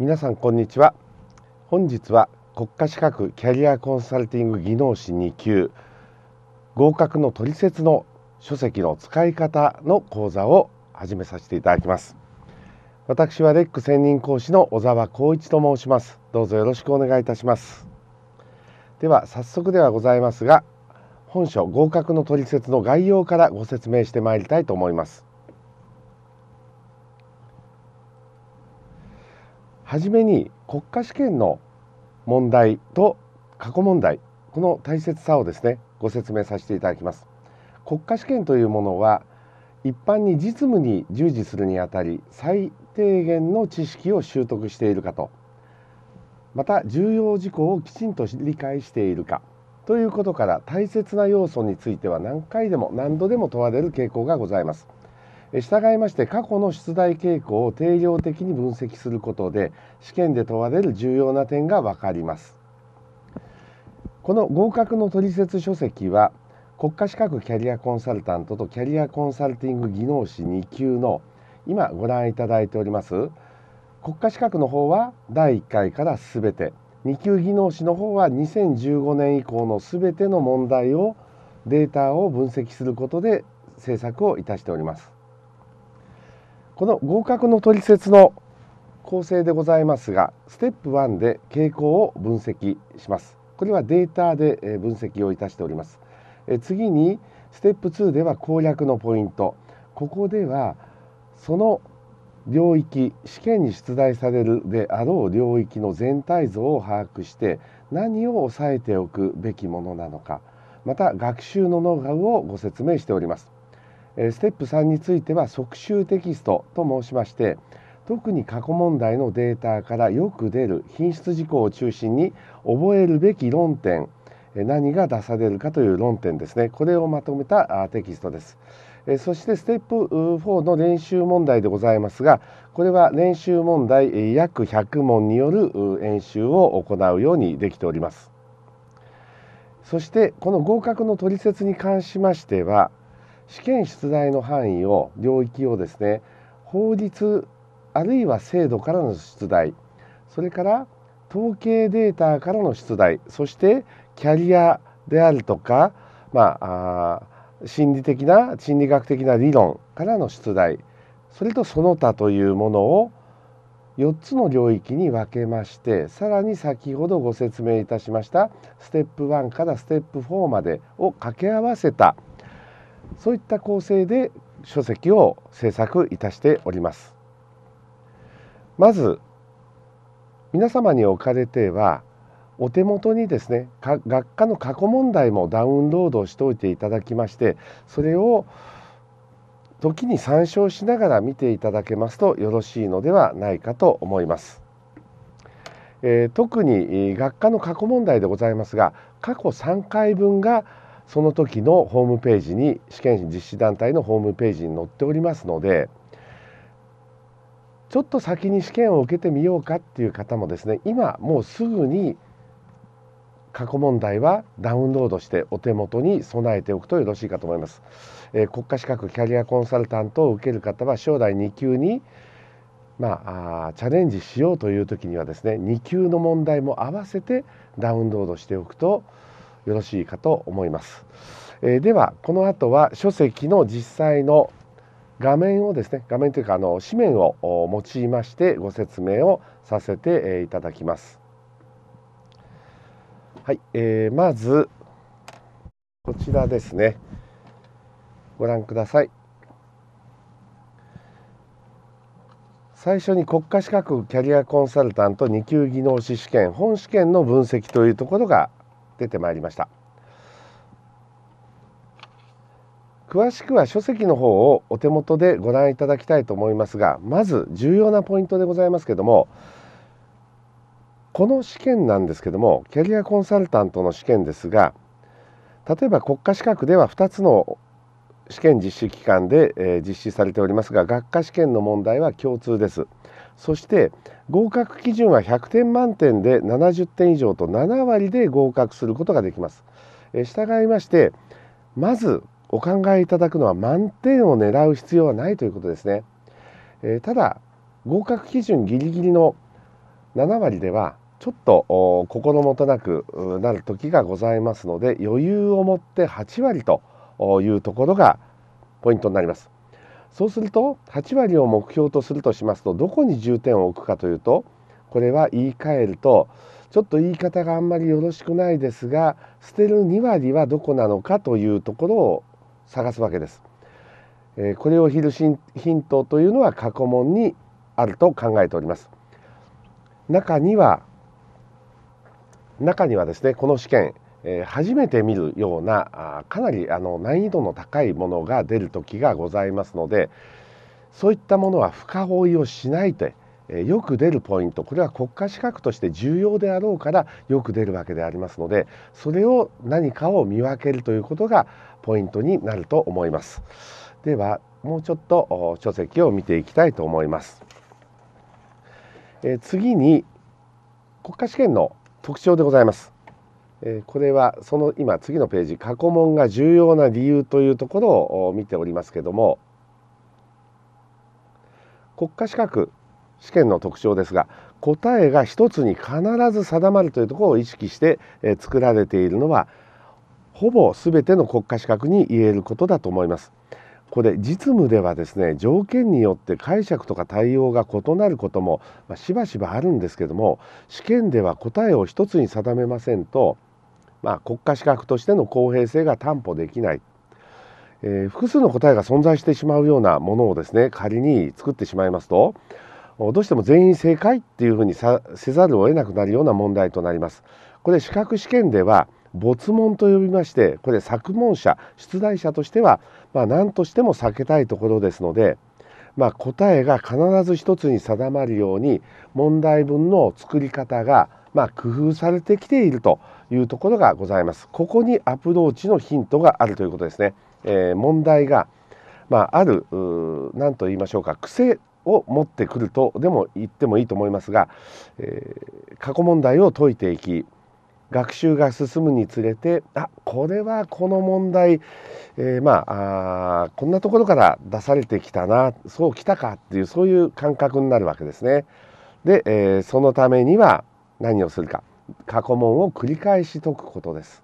皆さんこんにちは本日は国家資格キャリアコンサルティング技能士2級合格の取説の書籍の使い方の講座を始めさせていただきます私はレック専任講師の小沢光一と申しますどうぞよろしくお願いいたしますでは早速ではございますが本書合格の取説の概要からご説明してまいりたいと思います初めに国家試験の問題と過去問題この大切さをですねご説明させていただきます国家試験というものは一般に実務に従事するにあたり最低限の知識を習得しているかとまた重要事項をきちんと理解しているかということから大切な要素については何回でも何度でも問われる傾向がございます従いまして過去の出題傾向を定量的に分析することで試験で問われる重要な点が分かりますこの合格の取説書籍は国家資格キャリアコンサルタントとキャリアコンサルティング技能士2級の今ご覧いただいております国家資格の方は第1回から全て2級技能士の方は2015年以降の全ての問題をデータを分析することで制作をいたしておりますこの合格の取説の構成でございますがステップ1で傾向を分析しますこれはデータで分析をいたしております次にステップ2では攻略のポイントここではその領域試験に出題されるであろう領域の全体像を把握して何を押さえておくべきものなのかまた学習のノウハウをご説明しておりますステップ3については即習テキストと申しまして特に過去問題のデータからよく出る品質事項を中心に覚えるべき論点何が出されるかという論点ですねこれをまとめたテキストですそしてステップ4の練習問題でございますがこれは練習問題約100問による演習を行うようにできておりますそしてこの合格の取説に関しましては試験出題の範囲を領域をですね法律あるいは制度からの出題それから統計データからの出題そしてキャリアであるとか、まあ、あ心理的な心理学的な理論からの出題それとその他というものを4つの領域に分けましてさらに先ほどご説明いたしましたステップ1からステップ4までを掛け合わせたそういった構成で書籍を制作いたしておりますまず皆様におかれてはお手元にですね学科の過去問題もダウンロードしておいていただきましてそれを時に参照しながら見ていただけますとよろしいのではないかと思います。えー、特に学科の過去問題でございますが過去3回分がその時のホームページに試験実施団体のホームページに載っておりますのでちょっと先に試験を受けてみようかっていう方もですね今もうすぐに過去問題はダウンロードしてお手元に備えておくとよろしいかと思います、えー、国家資格キャリアコンサルタントを受ける方は将来2級にまあ、チャレンジしようという時にはですね2級の問題も合わせてダウンロードしておくとよろしいかと思います。えー、ではこの後は書籍の実際の画面をですね画面というかあの紙面を用いましてご説明をさせていただきます。はい、えー、まずこちらですねご覧ください。最初に国家資格キャリアコンサルタント2級技能士試験本試験の分析というところが出てまいりました詳しくは書籍の方をお手元でご覧いただきたいと思いますがまず重要なポイントでございますけどもこの試験なんですけどもキャリアコンサルタントの試験ですが例えば国家資格では2つの試験実施機関で、え実施されておりますが学科試験の問題は共通です。そして合格基準は100点満点で70点以上と7割で合格することができます。従いましてまずお考えいただくのは満点を狙う必要はないということですね。ただ合格基準ギリギリの7割ではちょっと心もとなくなる時がございますので余裕を持って8割というところがポイントになります。そうすると8割を目標とするとしますとどこに重点を置くかというとこれは言い換えるとちょっと言い方があんまりよろしくないですが捨てる2割はどこなのかというところを探すわけです。えこれをヒルヒントというのは過去問にあると考えております。中には中にはですねこの試験え初めて見るようなかなりあの難易度の高いものが出る時がございますのでそういったものは深追いをしないで、えよく出るポイントこれは国家資格として重要であろうからよく出るわけでありますのでそれを何かを見分けるということがポイントになると思います。ではもうちょっと書籍を見ていきたいと思います。え次に国家試験の特徴でございます。えこれはその今次のページ過去問が重要な理由というところを見ておりますけども国家資格試験の特徴ですが答えが一つに必ず定まるというところを意識して作られているのはほぼ全ての国家資格に言えることだと思います。これ実務ではですね条件によって解釈とか対応が異なることもしばしばあるんですけども試験では答えを一つに定めませんとまあ、国家資格としての公平性が担保できない、えー、複数の答えが存在してしまうようなものをですね仮に作ってしまいますとどうしても全員正解っていうふうにせざるを得なくなるような問題となります。これ資格試験では没問と呼びましてこれ作問者出題者としては、まあ、何としても避けたいところですので、まあ、答えが必ず一つに定まるように問題文の作り方が、まあ、工夫されてきているというところがございますここにアプローチのヒントがあるということですね、えー、問題が、まあ、ある何と言いましょうか癖を持ってくるとでも言ってもいいと思いますが、えー、過去問題を解いていき学習が進むにつれてあこれはこの問題、えー、まあこんなところから出されてきたなそうきたかっていうそういう感覚になるわけですね。で、えー、そのためには何をするか過去問を繰り返し解くことです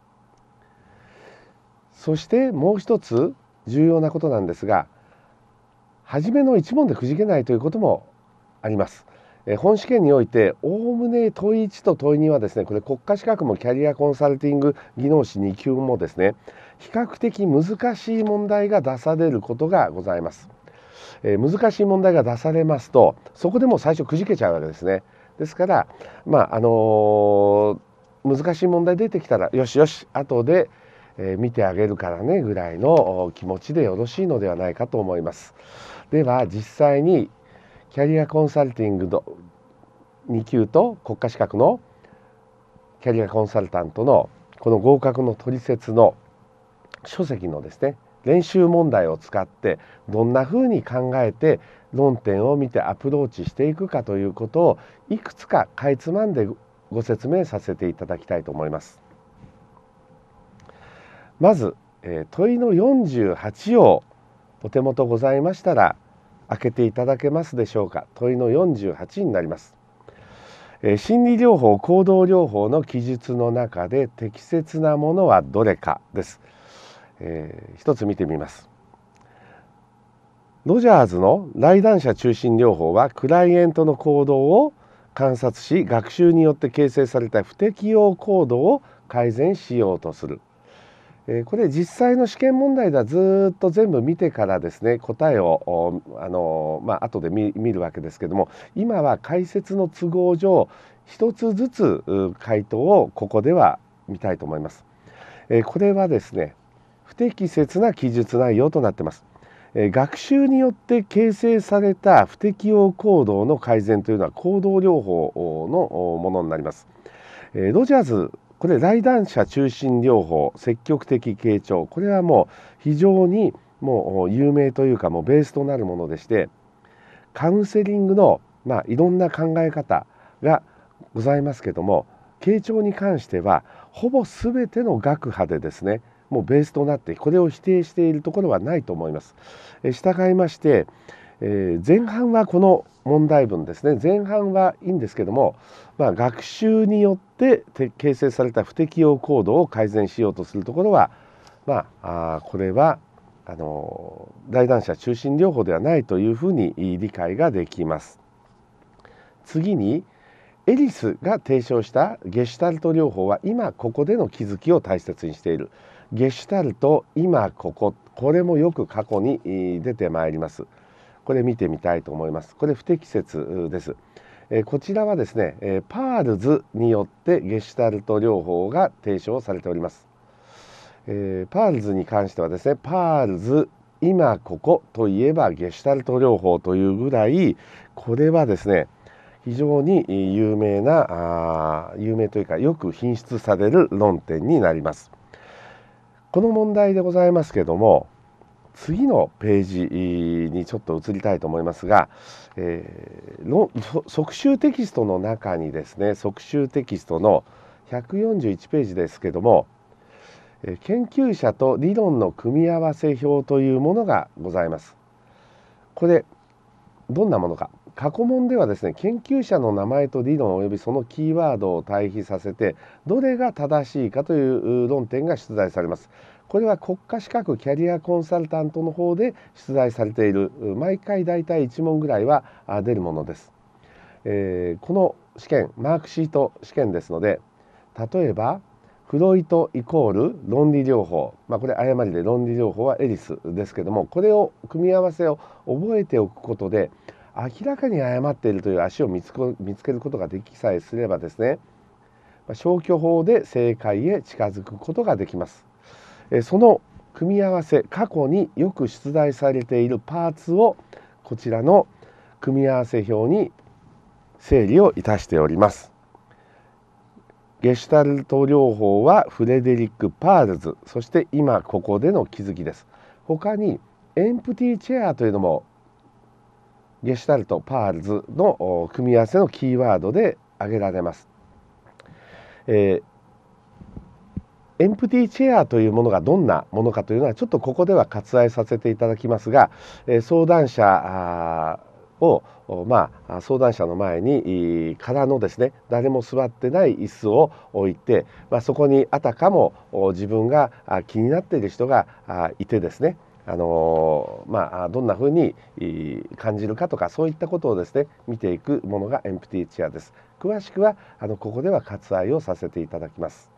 そしてもう一つ重要なことなんですが初めの1問でくじけないということもあります。え本試験において概ね問1と問い2はですねこれ国家資格もキャリアコンサルティング技能士2級もですね比較的難しい問題が出されることがございます。え難しい問題が出されますとそこでも最初くじけちゃうわけですね。ですから、まああの難しい問題出てきたらよしよし後で、えー、見てあげるからねぐらいの気持ちでよろしいのではないかと思います。では実際にキャリアコンサルティングの2級と国家資格のキャリアコンサルタントのこの合格の取説の書籍のですね練習問題を使ってどんなふうに考えて論点を見てアプローチしていくかということをいくつかかいつまんでご説明させていただきたいと思います。まず、え問いの48をお手元ございましたら開けていただけますでしょうか問いの48になります。え心理療法行動療法の記述の中で適切なものはどれかです。えー、一つ見てみますロジャーズの来談者中心療法はクライエントの行動を観察し学習によって形成された不適用行動を改善しようとする、えー、これ実際の試験問題ではずっと全部見てからですね答えをあの、まあ後で見るわけですけども今は解説の都合上一つずつ回答をここでは見たいと思います。えー、これはですね適切な記述内容となっています学習によって形成された不適応行動の改善というのは行動療法のものになりますロジャーズこれ来談者中心療法積極的傾聴これはもう非常にもう有名というかもうベースとなるものでしてカウンセリングのまあいろんな考え方がございますけども傾聴に関してはほぼ全ての学派でですねもうベースとなってこれを否定しているところはないと思います。従いまして、えー、前半はこの問題文ですね前半はいいんですけども、まあ、学習によって形成された不適応行動を改善しようとするところは、まあ、あこれはあの大断者中心療法ではないというふうに理解ができます。次にエリスが提唱したゲシュタルト療法は今ここでの気づきを大切にしているゲシュタルト今こここれもよく過去に出てまいりますこれ見てみたいと思いますこれ不適切ですこちらはですねパールズによってゲシュタルト療法が提唱されておりますパールズに関してはですねパールズ今ここといえばゲシュタルト療法というぐらいこれはですね非常に有名なあ有名というかよく品質される論点になります。この問題でございますけども次のページにちょっと移りたいと思いますが、えー、の即習テキストの中にですね即習テキストの141ページですけども研究者と理論の組み合わせ表というものがございます。これどんなものか過去問ではですね研究者の名前と理論及びそのキーワードを対比させてどれが正しいかという論点が出題されますこれは国家資格キャリアコンサルタントの方で出題されている毎回だいたい1問ぐらいは出るものです、えー、この試験マークシート試験ですので例えばフロイトイコール論理療法、まあ、これ誤りで論理療法はエリスですけどもこれを組み合わせを覚えておくことで明らかに誤っているという足を見つけることができさえすればですね消去法で正解へ近づくことができますその組み合わせ過去によく出題されているパーツをこちらの組み合わせ表に整理をいたしておりますゲシュタルト療法はフレデリック・パールズそして今ここでの気づきです他にエンプティチェアというのもゲシュタルトパールズの組み合わせのキーワードで挙げられます。えー、エンプティチェアというものがどんなものかというのはちょっとここでは割愛させていただきますが、えー、相談者をまあ、相談者の前に空のですね誰も座ってない椅子を置いて、まあ、そこにあたかも自分が気になっている人がいてですねあのまあ、どんなふうに感じるかとかそういったことをですね見ていくものがエンプティーチェアです詳しくはあのここでは割愛をさせていただきます、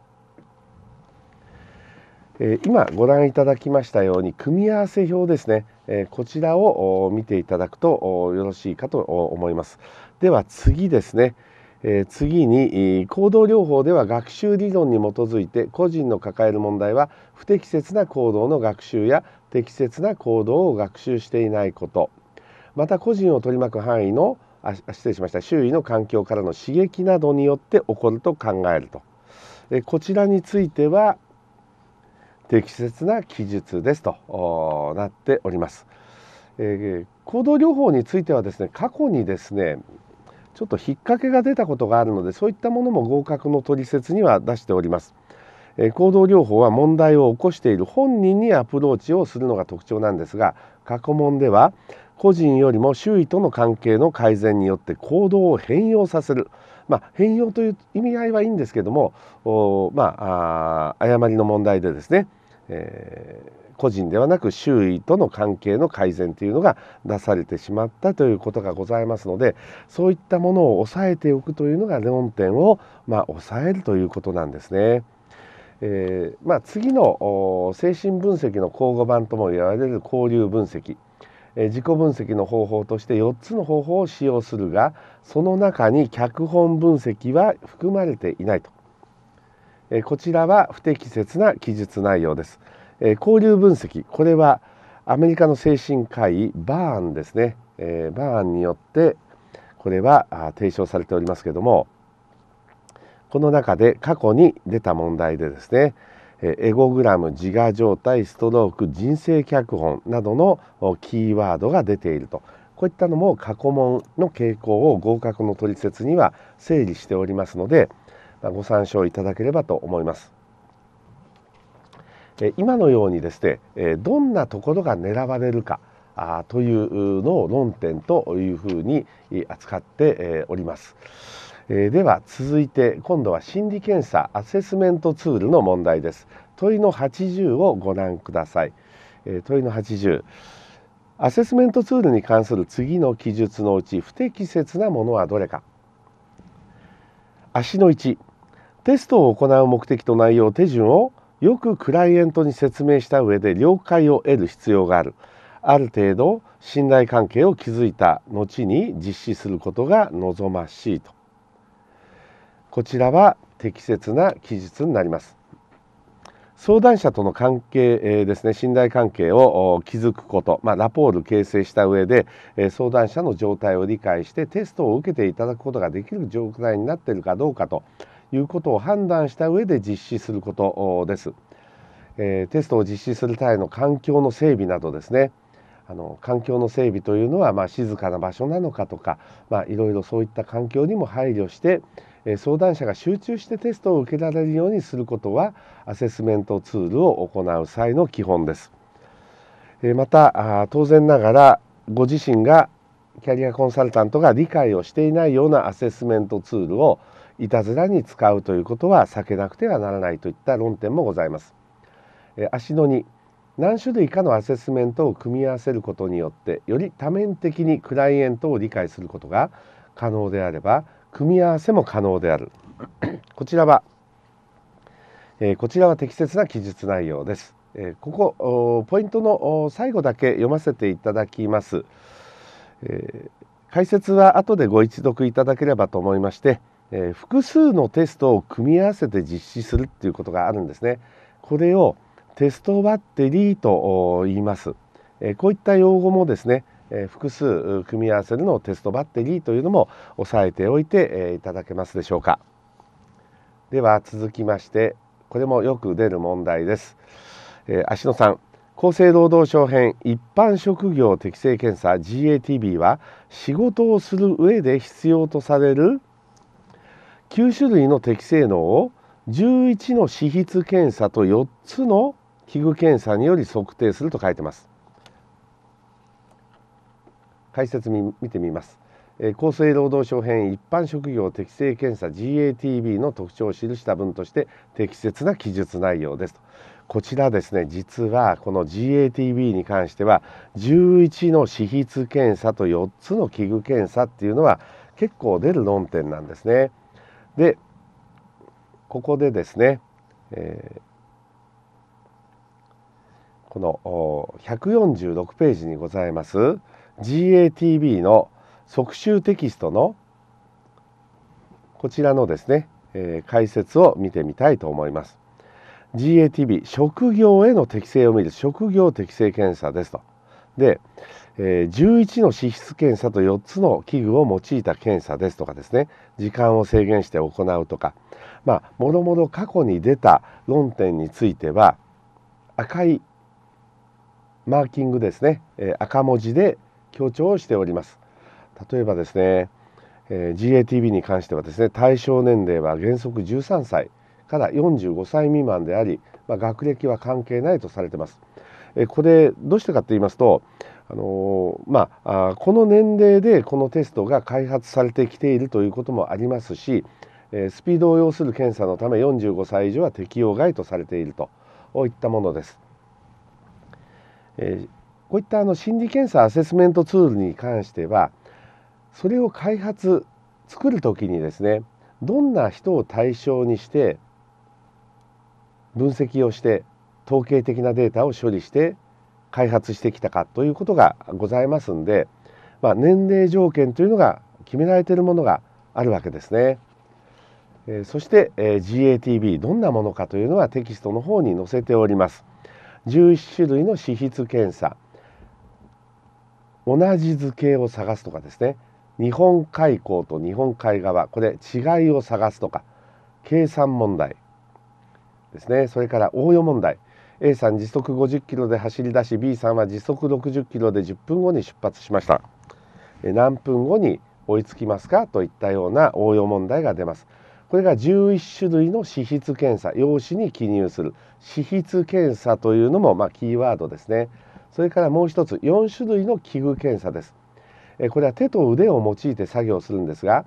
えー、今ご覧いただきましたように組み合わせ表ですね、えー、こちらを見ていただくとよろしいかと思いますでは次ですねえ次に行動療法では学習理論に基づいて個人の抱える問題は不適切な行動の学習や適切な行動を学習していないことまた個人を取り巻く範囲のあ失礼しました周囲の環境からの刺激などによって起こると考えるとえこちらについては適切な記述ですとなっております、えー、行動療法についてはですね過去にですねちょっと引っ掛けが出たことがあるのでそういったものも合格の取説には出しております行動療法は問題を起こしている本人にアプローチをするのが特徴なんですが過去問では個人よりも周囲との関係の改善によって行動を変容させる、まあ、変容という意味合いはいいんですけどもまあ、誤りの問題でですね、えー、個人ではなく周囲との関係の改善というのが出されてしまったということがございますのでそういったものを抑えておくというのが論点を、まあ、抑えるということなんですね。えーまあ、次の精神分析の交互版とも言われる交流分析、えー、自己分析の方法として4つの方法を使用するがその中に脚本分析は含まれていないと、えー、こちらは不適切な記述内容です、えー、交流分析これはアメリカの精神科医バーンですね、えー、バーンによってこれは提唱されておりますけどもこの中で過去に出た問題でですねエゴグラム自我状態ストローク人生脚本などのキーワードが出ているとこういったのも過去問の傾向を合格の取説には整理しておりますのでご参照いただければと思います。今のようにですねどんなところが狙われるかというのを論点というふうに扱っております。えー、では続いて今度は心理検査アセスメントツールの問題です問いの80をご覧ください、えー、問いの80アセスメントツールに関する次の記述のうち不適切なものはどれか足の1テストを行う目的と内容手順をよくクライエントに説明した上で了解を得る必要があるある程度信頼関係を築いた後に実施することが望ましいとこちらは適切な記述になります相談者との関係、えですね信頼関係を築くこと、まあ、ラポール形成した上で、え相談者の状態を理解してテストを受けていただくことができる状態になっているかどうかということを判断した上で実施することです、えテストを実施する際の環境の整備などですねあの環境の整備というのは、まあ、静かな場所なのかとか、まあ、いろいろそういった環境にも配慮して、相談者が集中してテストを受けられるようにすることはアセスメントツールを行う際の基本です。また当然ながらご自身がキャリアコンサルタントが理解をしていないようなアセスメントツールをいたずらに使うということは避けなくてはならないといった論点もございます。足の2何種類かのアセスメントを組み合わせることによってより多面的にクライエントを理解することが可能であれば組み合わせも可能である こちらは、えー、こちらは適切な記述内容です、えー、ここポイントの最後だけ読ませていただきます、えー、解説は後でご一読いただければと思いましてえ複数のテストを組み合わせて実施するっていうことがあるんですね。これをテストバッテリーと言います。えこういった用語もですね、え複数組み合わせるのテストバッテリーというのも押さえておいて、えいただけますでしょうかでは続きましてこれもよく出る問題です、えー、足野さん厚生労働省編一般職業適正検査 GATB は仕事をする上で必要とされる9種類の適正能を11の脂質検査と4つの器具検査により測定すると書いてます解説見てみます厚生労働省編一般職業適正検査 GATB の特徴を記した文として適切な記述内容ですこちらですね実はこの GATB に関しては11の脂質検査と4つの器具検査っていうのは結構出る論点なんですねでここでですね、えーこの146ページにございます GATB の即集テキストのこちらのですね、えー、解説を見てみたいと思います。GATB 職業への適性を見る職業適性検査ですと。で、えー、11の資質検査と4つの器具を用いた検査ですとかですね時間を制限して行うとかまあもろもろ過去に出た論点については赤いマーキングですね、えー、赤文字で強調をしております例えばですね、え GATB に関してはですね対象年齢は原則13歳から45歳未満であり、まあ、学歴は関係ないとされてます、えこれどうしてかって言いますとあのまあ、この年齢でこのテストが開発されてきているということもありますし、えスピードを要する検査のため45歳以上は適用外とされているといったものです。こういったあの心理検査アセスメントツールに関してはそれを開発作る時にですねどんな人を対象にして分析をして統計的なデータを処理して開発してきたかということがございますんで、まあ、年齢条件というのが決められているものがあるわけですね。えそして、え GATB どんなものかというのはテキストの方に載せております。11種類の脂質検査同じ図形を探すとかですね日本海溝と日本海側これ違いを探すとか計算問題ですねそれから応用問題 A さん時速50キロで走り出し B さんは時速60キロで10分後に出発しました何分後に追いつきますかといったような応用問題が出ますこれが11種類の脂質検査用紙に記入する脂質検査というのもまキーワードですねそれからもう一つ4種類の器具検査ですこれは手と腕を用いて作業するんですが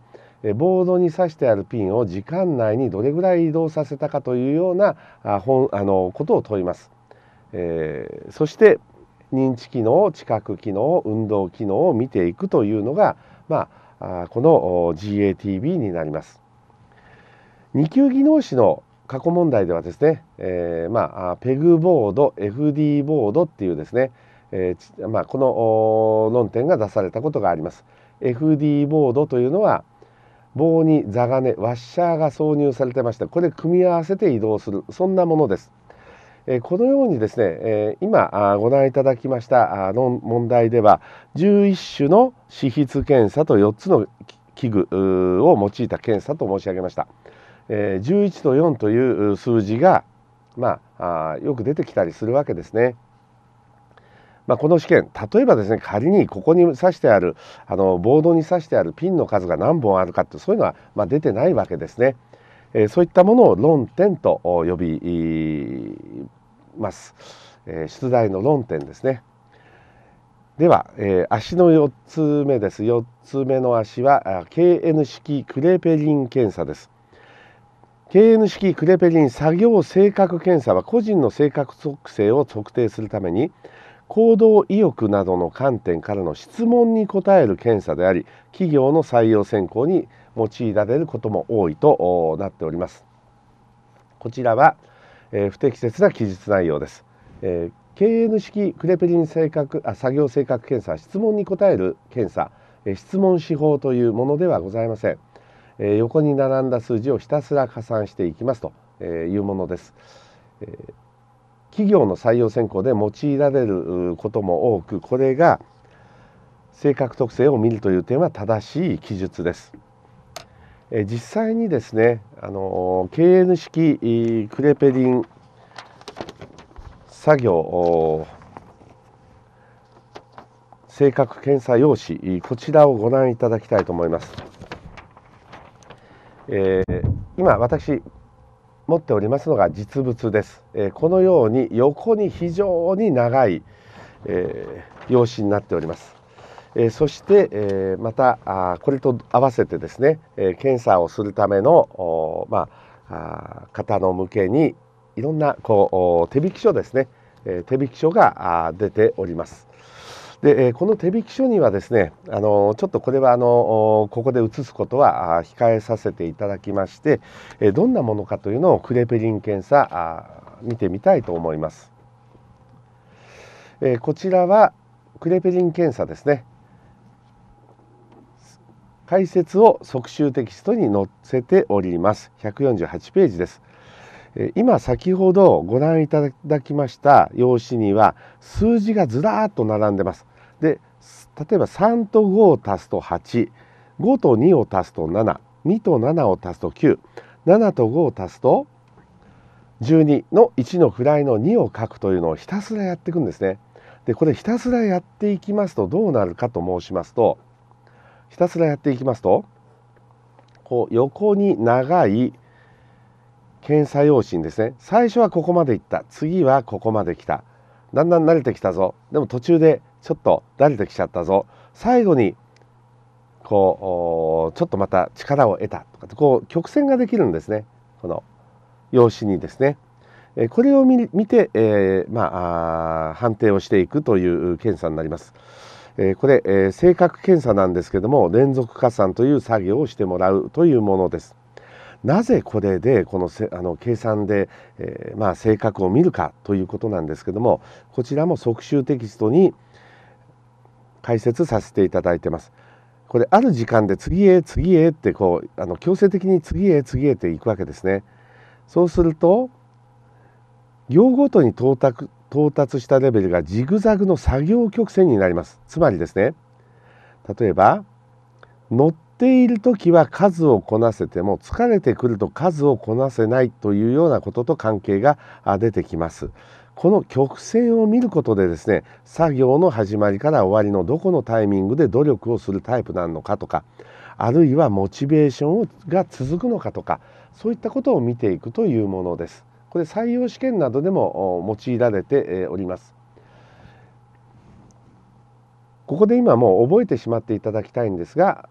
ボードに刺してあるピンを時間内にどれぐらい移動させたかというようなあのことを問います、えそして認知機能知覚機能運動機能を見ていくというのが、まあ、この GATB になります。2級技能士の過去問題ではですね、えー、まあ、ペグボード FD ボードっていうですね、えー、まあ、この論点が出されたことがあります。FD ボードというのは棒に座金ワッシャーが挿入されてましてこれ組み合わせて移動するそんなものです。えー、このようにですね、えー、今ご覧いただきましたの問題では11種の脂質検査と4つの器具を用いた検査と申し上げました。え11と4という数字が、まあ、よく出てきたりするわけですね。まあ、この試験例えばですね仮にここに指してあるあのボードに指してあるピンの数が何本あるかってそういうのは、まあ、出てないわけですね、えー、そういったものを論点と呼びます、えー、出題の論点ですねでは、えー、足の4つ目です4つ目の足は KN 式クレペリン検査です KN 式クレペリン作業性格検査は個人の性格特性を測定するために行動意欲などの観点からの質問に答える検査であり企業の採用選考に用いられることも多いとなっておりますこちらは、えー、不適切な記述内容です、えー、KN 式クレペリン性格あ作業性格検査質問に答える検査、えー、質問手法というものではございませんえ横に並んだ数字をひたすら加算していきますというものです。え企業の採用選考で用いられることも多くこれが性格特性を見るという点は正しい記述です。え実際にですねあの KN 式クレペリン作業性格検査用紙こちらをご覧いただきたいと思います。えー、今私持っておりますのが実物です、えー、このように横に非常に長い、えー、用紙になっております、えそして、えまたあこれと合わせてですね、え検査をするためのまあ、方の向けにいろんなこう手引き書ですね、え手引き書が出ております、で、この手引書にはですねあのちょっとこれはあのここで移すことは控えさせていただきまして、えどんなものかというのをクレペリン検査見てみたいと思います、えこちらはクレペリン検査ですね解説を即習テキストに載せております148ページです今先ほどご覧いただきました用紙には数字がずらーっと並んでます。で例えば3と5を足すと85と2を足すと72と7を足すと97と5を足すと12の1の位の2を書くというのをひたすらやっていくんですね。でこれひたすらやっていきますとどうなるかと申しますとひたすらやっていきますとこう横に長い検査用紙にですね最初はここまで行った次はここまで来ただんだん慣れてきたぞでも途中でちょっと慣れてきちゃったぞ最後にこうちょっとまた力を得たとかこう曲線ができるんですねこの用紙にですね。これを見て、えー、まあ、判定をしていくという検査になります。えこれ、え性格検査なんですけども連続加算という作業をしてもらうというものです。なぜこれでこのせあの計算で、えー、まあ、性格を見るかということなんですけどもこちらも即習テキストに解説させていただいてます。これある時間で次へ次へってこうあの強制的に次へ次へっていくわけですね。そうすると行ごとに到達到達したレベルがジグザグの作業曲線になります。つまりですね例えば乗っっている時は数をこなせても疲れてくると数をこなせないというようなことと関係が出てきます。この曲線を見ることでですね作業の始まりから終わりのどこのタイミングで努力をするタイプなのかとかあるいはモチベーションが続くのかとかそういったことを見ていくというものです。これ採用試験などでも用いられております。ここで今もう覚えてしまっていただきたいんですが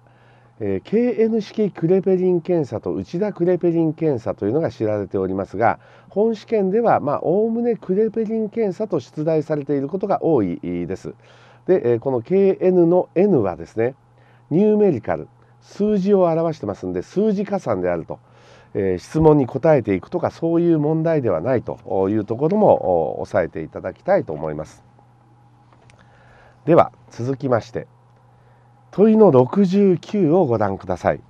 えー、KN 式クレペリン検査と内田クレペリン検査というのが知られておりますが本試験ではおおむねクレペリン検査と出題されていることが多いです。で、えー、この KN の N はですねニューメリカル数字を表してますんで数字加算であると、えー、質問に答えていくとかそういう問題ではないというところも押さえていただきたいと思います。では続きまして問いの69をご覧ください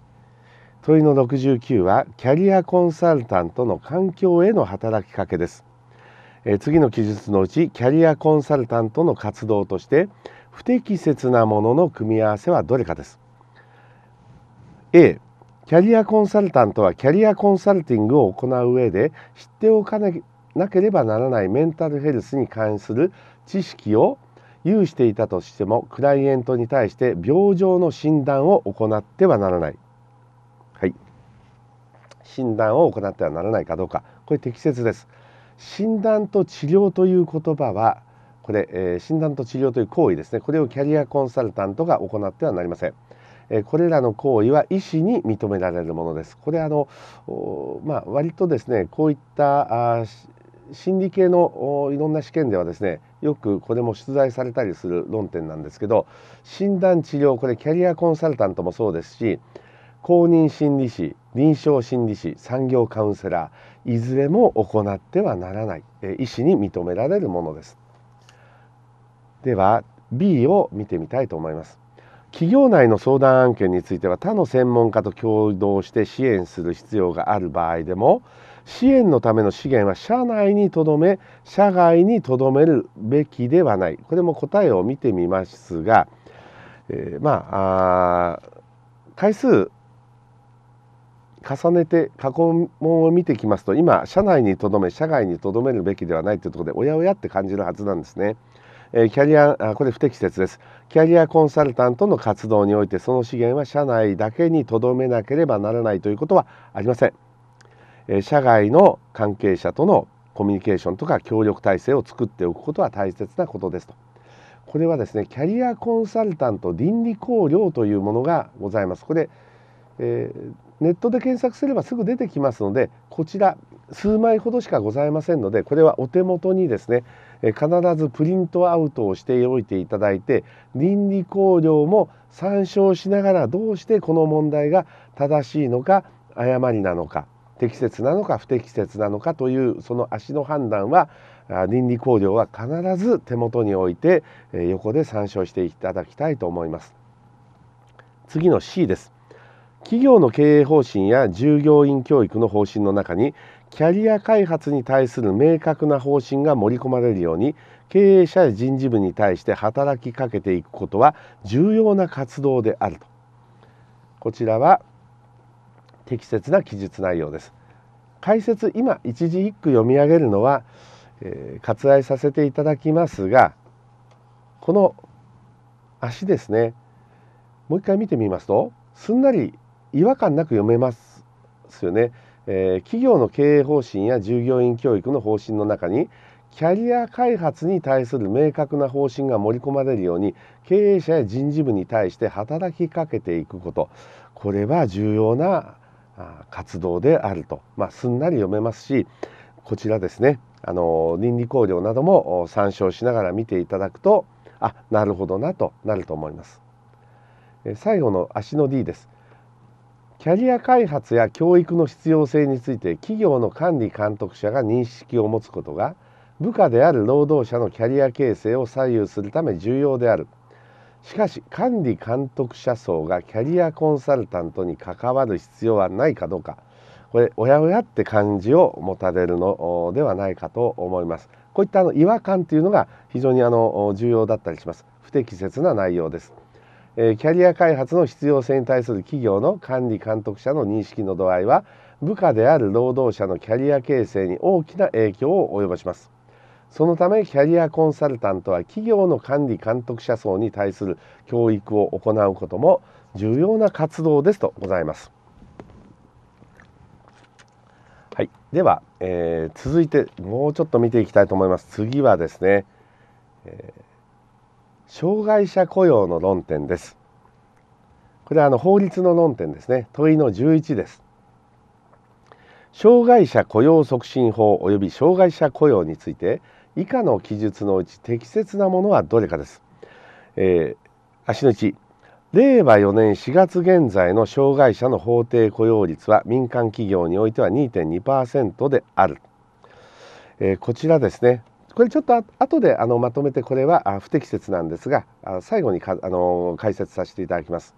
問いの69はキャリアコンサルタントの環境への働きかけですえ次の記述のうちキャリアコンサルタントの活動として不適切なものの組み合わせはどれかです A キャリアコンサルタントはキャリアコンサルティングを行う上で知っておかなければならないメンタルヘルスに関する知識を有していたとしてもクライエントに対して病状の診断を行ってはならない、はい、診断を行ってはならないかどうかこれ適切です診断と治療という言葉はこれ、えー、診断と治療という行為ですねこれをキャリアコンサルタントが行ってはなりません、えー、これらの行為は医師に認められるものですこれあのまあ割とですねこういったあ心理系のいろんな試験ではですねよくこれも出題されたりする論点なんですけど診断治療これキャリアコンサルタントもそうですし公認心理師臨床心理師産業カウンセラーいずれも行ってはならない医師に認められるものですでは B を見てみたいと思います企業内の相談案件については他の専門家と協働して支援する必要がある場合でも支援のための資源は社内にとどめ社外にとどめるべきではないこれも答えを見てみますが、えー、まああ回数重ねて過去問を見てきますと今社内にとどめ社外にとどめるべきではないというところでおやおやって感じるはずなんですね。えキャリアあこれ不適切ですキャリアコンサルタントの活動においてその資源は社内だけにとどめなければならないということはありません社外の関係者とのコミュニケーションとか協力体制を作っておくことは大切なことですとこれはですねキャリアコンサルタント倫理考慮というものがございますこれ、えー、ネットで検索すればすぐ出てきますのでこちら数枚ほどしかございませんのでこれはお手元にですね必ずプリントアウトをしておいていただいて倫理考量も参照しながらどうしてこの問題が正しいのか誤りなのか適切なのか不適切なのかというその足の判断は倫理考慮は必ず手元に置いて横で参照していただきたいと思います次の C です企業の経営方針や従業員教育の方針の中にキャリア開発に対する明確な方針が盛り込まれるように経営者や人事部に対して働きかけていくことは重要な活動であるとこちらは適切な記述内容です解説今一字一句読み上げるのは、えー、割愛させていただきますがこの足ですねもう一回見てみますとすんなり違和感なく読めますよね、えー、企業の経営方針や従業員教育の方針の中にキャリア開発に対する明確な方針が盛り込まれるように経営者や人事部に対して働きかけていくことこれは重要な活動であると、まあ、すんなり読めますしこちらですねあの倫理考慮なども参照しながら見ていただくとあなるほどなとなると思います。最後の足の D です。キャリア開発や教育の必要性について企業の管理監督者が認識を持つことが部下である労働者のキャリア形成を左右するため重要である。しかし管理監督者層がキャリアコンサルタントに関わる必要はないかどうかこれおやおやって感じを持たれるのではないかと思いますこういったあの違和感というのが非常にあの重要だったりします不適切な内容ですキャリア開発の必要性に対する企業の管理監督者の認識の度合いは部下である労働者のキャリア形成に大きな影響を及ぼしますそのためキャリアコンサルタントは企業の管理監督者層に対する教育を行うことも重要な活動ですとございます。はい、では、えー、続いてもうちょっと見ていきたいと思います。次はですね、えー、障害者雇用の論点です。これはあの法律の論点ですね。問いの11です。障害者雇用促進法及び障害者雇用について以下の記述のうち適切なものはどれかです、えー、足の1令和4年4月現在の障害者の法定雇用率は民間企業においては2.2%である、えー、こちらですねこれちょっと後であのまとめてこれは不適切なんですがあ最後にかあの解説させていただきます。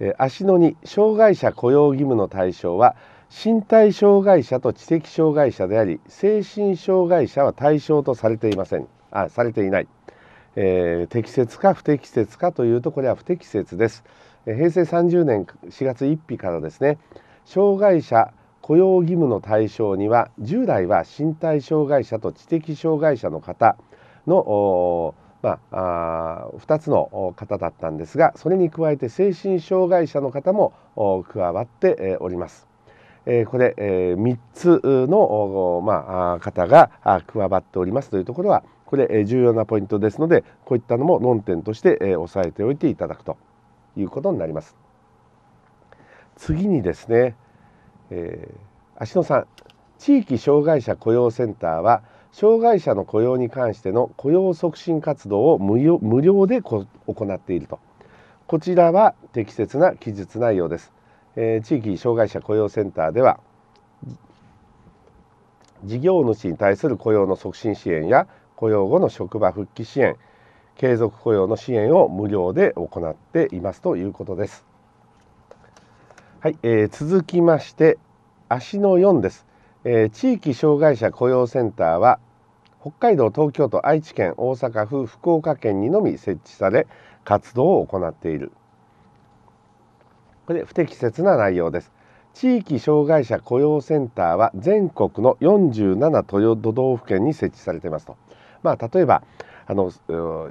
え足の2障害者雇用義務の対象は身体障害者と知的障害者であり精神障害者は対象とされていませんあされていない、えー、適切か不適切かというとこれは不適切です平成30年4月1日からですね障害者雇用義務の対象には従来は身体障害者と知的障害者の方のまあ、2つの方だったんですがそれに加えて精神障害者の方も加わっております。えこれ、え3つの、まあ、方が加わっておりますというところはこれえ重要なポイントですのでこういったのも論点としてえ押さえておいていただくということになります。次にですね、えー、足野さん地域障害者雇用センターは障害者の雇用に関しての雇用促進活動を無料で行っているとこちらは適切な記述内容です。えー、地域障害者雇用センターでは事業主に対する雇用の促進支援や雇用後の職場復帰支援継続雇用の支援を無料で行っていますということです。はい、えー、続きまして足の4です、えー、地域障害者雇用センターは北海道東京都愛知県大阪府福岡県にのみ設置され活動を行っているこれ不適切な内容です地域障害者雇用センターは全国の47都道府県に設置されていますと、まあ、例えばあの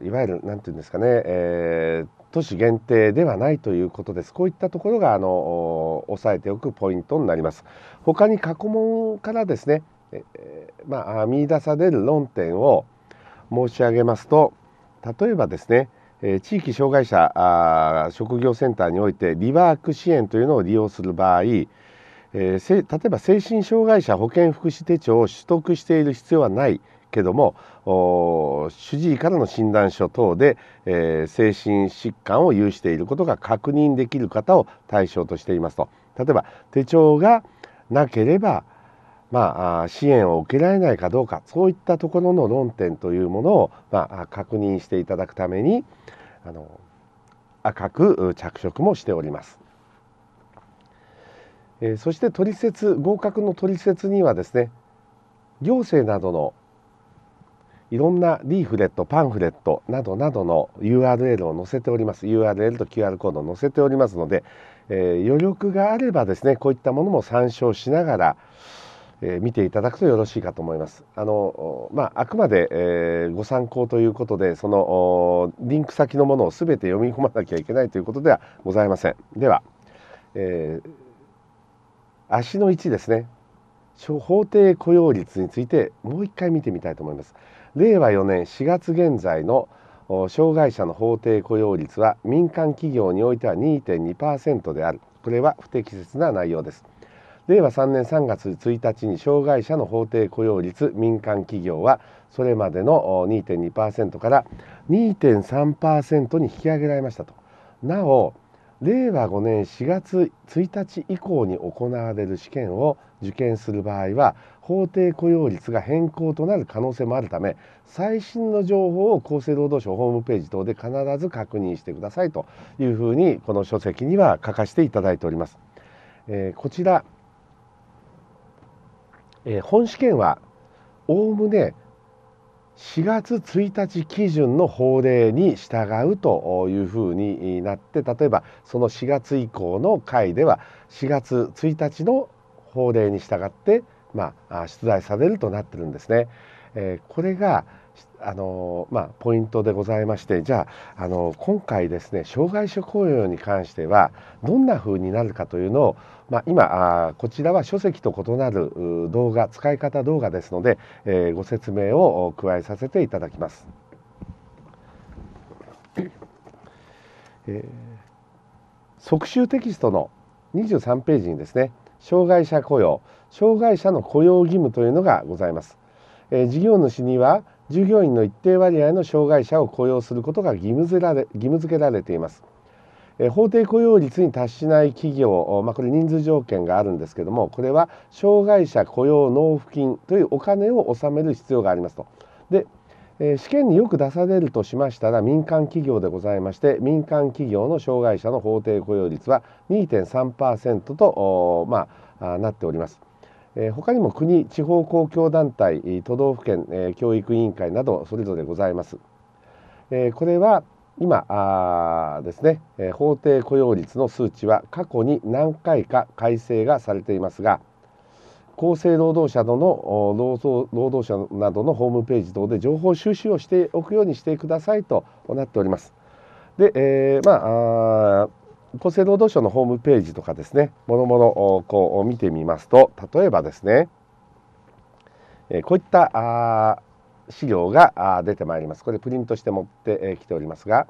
いわゆる何て言うんですかね、えー、都市限定ではないということですこういったところがあのさえておくポイントになります他に過去問からですね、えー、まあ、見出される論点を申し上げますと例えばですねえ地域障害者職業センターにおいてリワーク支援というのを利用する場合、え例えば精神障害者保健福祉手帳を取得している必要はないけども主治医からの診断書等で、え精神疾患を有していることが確認できる方を対象としていますと例えば手帳がなければまあ、支援を受けられないかどうかそういったところの論点というものを、まあ、確認していただくためにあの赤く着色もしております。えそして取説合格の取説にはですね行政などのいろんなリーフレットパンフレットなどなどの URL を載せております URL と QR コードを載せておりますので、えー、余力があればですねこういったものも参照しながら、え見ていただくとよろしいかと思います。あのまあ、あくまで、えー、ご参考ということでそのリンク先のものを全て読み込まなきゃいけないということではございません。では、えー、足の位置ですね法定雇用率についてもう一回見てみたいと思います。令和4年4月現在の障害者の法定雇用率は民間企業においては2.2%であるこれは不適切な内容です令和3年3月1日に障害者の法定雇用率民間企業はそれまでの2.2%から2.3%に引き上げられましたとなお令和5年4月1日以降に行われる試験を受験する場合は法定雇用率が変更となる可能性もあるため最新の情報を厚生労働省ホームページ等で必ず確認してくださいというふうにこの書籍には書かせていただいております。えー、こちらえー、本試験はおおむね4月1日基準の法令に従うというふうになって例えばその4月以降の回では4月1日の法令に従って、まあ、出題されるとなってるんですね。えー、これがあのまあ、ポイントでございましてじゃああの今回ですね障害者雇用に関してはどんなふうになるかというのをまあ、今あこちらは書籍と異なる動画使い方動画ですので、えー、ご説明を加えさせていただきます。えー、即集テキストの23ページにですね障害者雇用障害者の雇用義務というのがございます、えー、事業主には従業員の一定割合の障害者を雇用することが義務づられ義務付けられています法定雇用率に達しない企業、まあ、これ人数条件があるんですけどもこれは障害者雇用納付金というお金を納める必要がありますと。で試験によく出されるとしましたら民間企業でございまして民間企業の障害者の法定雇用率は2.3%と、まあ、なっております。他にも国地方公共団体都道府県教育委員会などそれぞれございます。これは今あですね、え法定雇用率の数値は過去に何回か改正がされていますが厚生労働者の労働労働者などのホームページ等で情報収集をしておくようにしてくださいとなっております。で、えー、まああ厚生労働省のホームページとかですねもろもろこう見てみますと例えばですねえこういったあ資料が出てまいりますこれプリントして持ってきておりますが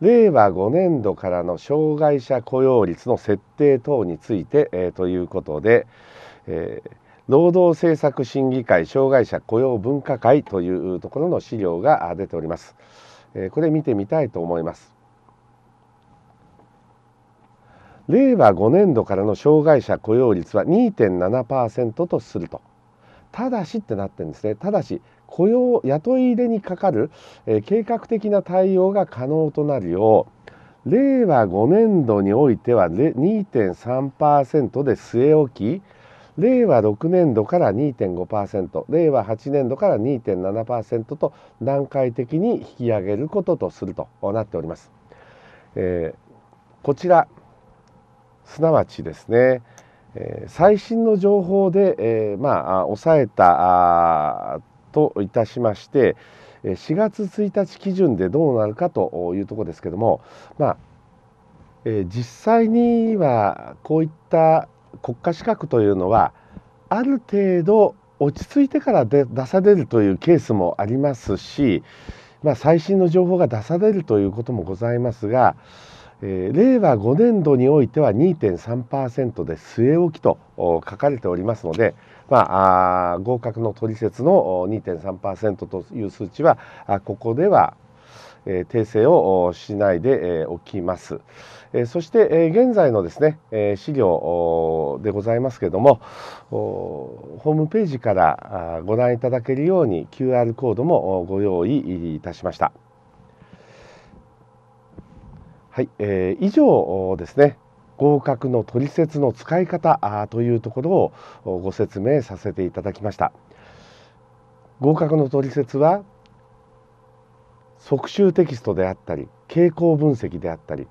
令和5年度からの障害者雇用率の設定等について、えということで、え労働政策審議会障害者雇用分科会というところの資料が出ております、えこれ見てみたいと思います令和5年度からの障害者雇用率は2.7%とするとただしってなってるんですねただし雇用雇い入れにかかる、え計画的な対応が可能となるよう令和5年度においては2.3%で据え置き令和6年度から2.5%令和8年度から2.7%と段階的に引き上げることとするとなっております。えー、こちらすなわちですね、えー、最新の情報で、えー、まあ抑えたといたしまして4月1日基準でどうなるかというとこですけども、まあえ実際にはこういった国家資格というのはある程度落ち着いてからで出されるというケースもありますし、まあ、最新の情報が出されるということもございますが、えー、令和5年度においては2.3%で据え置きと書かれておりますので、まあ、合格の取説の2.3%という数値はここでは訂正をしないでおきます。そして現在のですね資料でございますけれどもホームページからご覧いただけるように QR コードもご用意いたしました。はい、えー、以上ですね、合格の取説の使い方というところをご説明させていただきました合格の取説は即習テキストであったり傾向分析であったり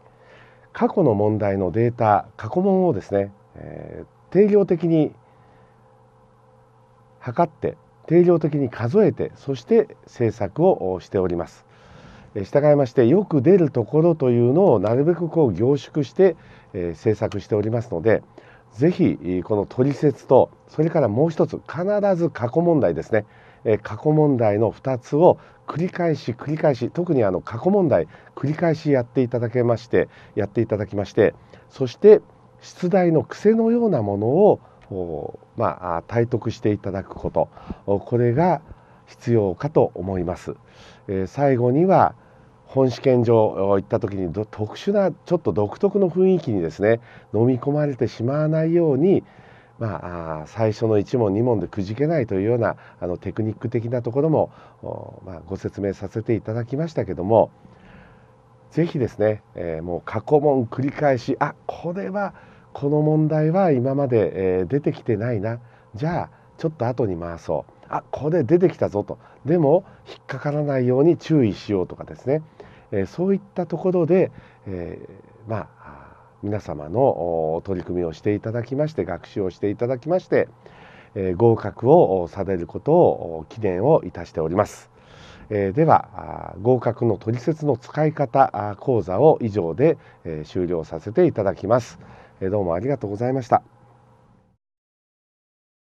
過去の問題のデータ過去問をですね、えー、定量的に測って定量的に数えてそして制作をしております従いましてよく出るところというのをなるべくこう凝縮してえ制作しておりますので是非このトリセツとそれからもう一つ必ず過去問題ですね、え過去問題の2つを繰り返し繰り返し特にあの過去問題繰り返しやっていただけましてやっていただきましてそして出題の癖のようなものをまあ、体得していただくことこれが必要かと思います。え最後には本試験場行った時に特殊なちょっと独特の雰囲気にですね飲み込まれてしまわないようにまあ、最初の1問2問でくじけないというようなあのテクニック的なところも、まあ、ご説明させていただきましたけども是非ですね、えもう過去問繰り返しあこれはこの問題は今まで、え出てきてないなじゃあちょっと後に回そうあこれ出てきたぞとでも引っかからないように注意しようとかですねえそういったところで、えまあ皆様の取り組みをしていただきまして学習をしていただきまして、え合格をされることを記念をいたしております。えでは合格の取説の使い方講座を以上で終了させていただきます。どうもありがとうございました。